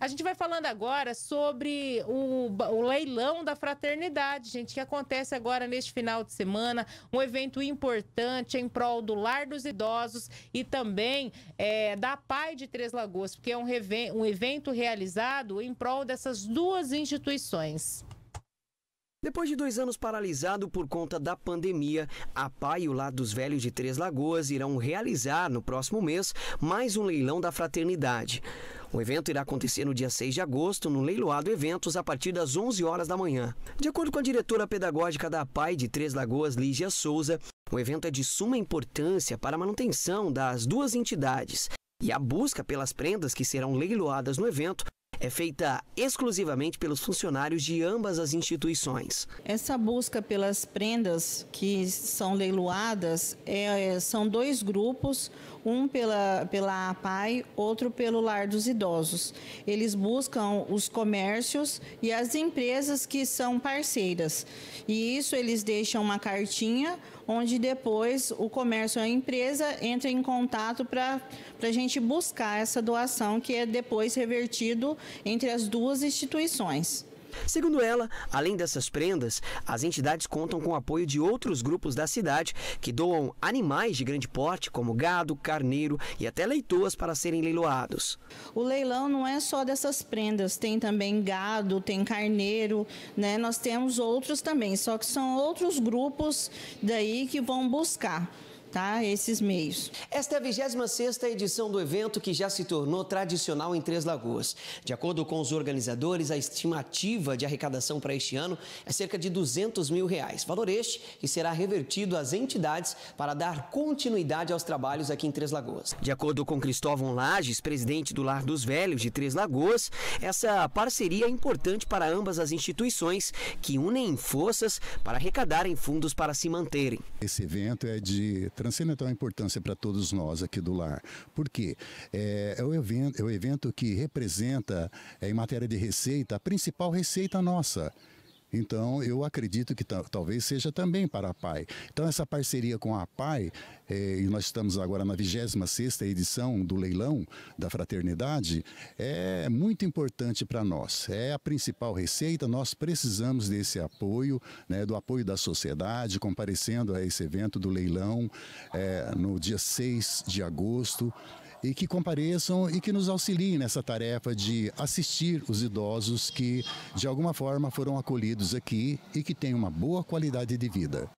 A gente vai falando agora sobre o, o leilão da fraternidade, gente, que acontece agora neste final de semana. Um evento importante em prol do lar dos idosos e também é, da PAI de Três Lagoas, porque é um, um evento realizado em prol dessas duas instituições. Depois de dois anos paralisado por conta da pandemia, a PAI e o Lado dos Velhos de Três Lagoas irão realizar, no próximo mês, mais um leilão da fraternidade. O evento irá acontecer no dia 6 de agosto, no Leiloado Eventos, a partir das 11 horas da manhã. De acordo com a diretora pedagógica da PAI de Três Lagoas, Lígia Souza, o evento é de suma importância para a manutenção das duas entidades. E a busca pelas prendas que serão leiloadas no evento é feita exclusivamente pelos funcionários de ambas as instituições. Essa busca pelas prendas que são leiloadas é, é, são dois grupos, um pela, pela APAI, outro pelo Lar dos Idosos. Eles buscam os comércios e as empresas que são parceiras. E isso eles deixam uma cartinha onde depois o comércio, a empresa entra em contato para a gente buscar essa doação que é depois revertido entre as duas instituições. Segundo ela, além dessas prendas, as entidades contam com o apoio de outros grupos da cidade que doam animais de grande porte, como gado, carneiro e até leitoas, para serem leiloados. O leilão não é só dessas prendas, tem também gado, tem carneiro, né? Nós temos outros também, só que são outros grupos daí que vão buscar tá? Esses meios. Esta é a 26ª edição do evento que já se tornou tradicional em Três Lagoas. De acordo com os organizadores, a estimativa de arrecadação para este ano é cerca de 200 mil reais. Valor este que será revertido às entidades para dar continuidade aos trabalhos aqui em Três Lagoas. De acordo com Cristóvão Lages, presidente do Lar dos Velhos de Três Lagoas, essa parceria é importante para ambas as instituições que unem forças para arrecadarem fundos para se manterem. Esse evento é de transcendental importância é para todos nós aqui do lar. Por quê? É, é, o, evento, é o evento que representa, é, em matéria de receita, a principal receita nossa. Então, eu acredito que talvez seja também para a PAI. Então, essa parceria com a PAI, é, e nós estamos agora na 26ª edição do leilão da fraternidade, é muito importante para nós. É a principal receita, nós precisamos desse apoio, né, do apoio da sociedade, comparecendo a esse evento do leilão é, no dia 6 de agosto e que compareçam e que nos auxiliem nessa tarefa de assistir os idosos que, de alguma forma, foram acolhidos aqui e que têm uma boa qualidade de vida.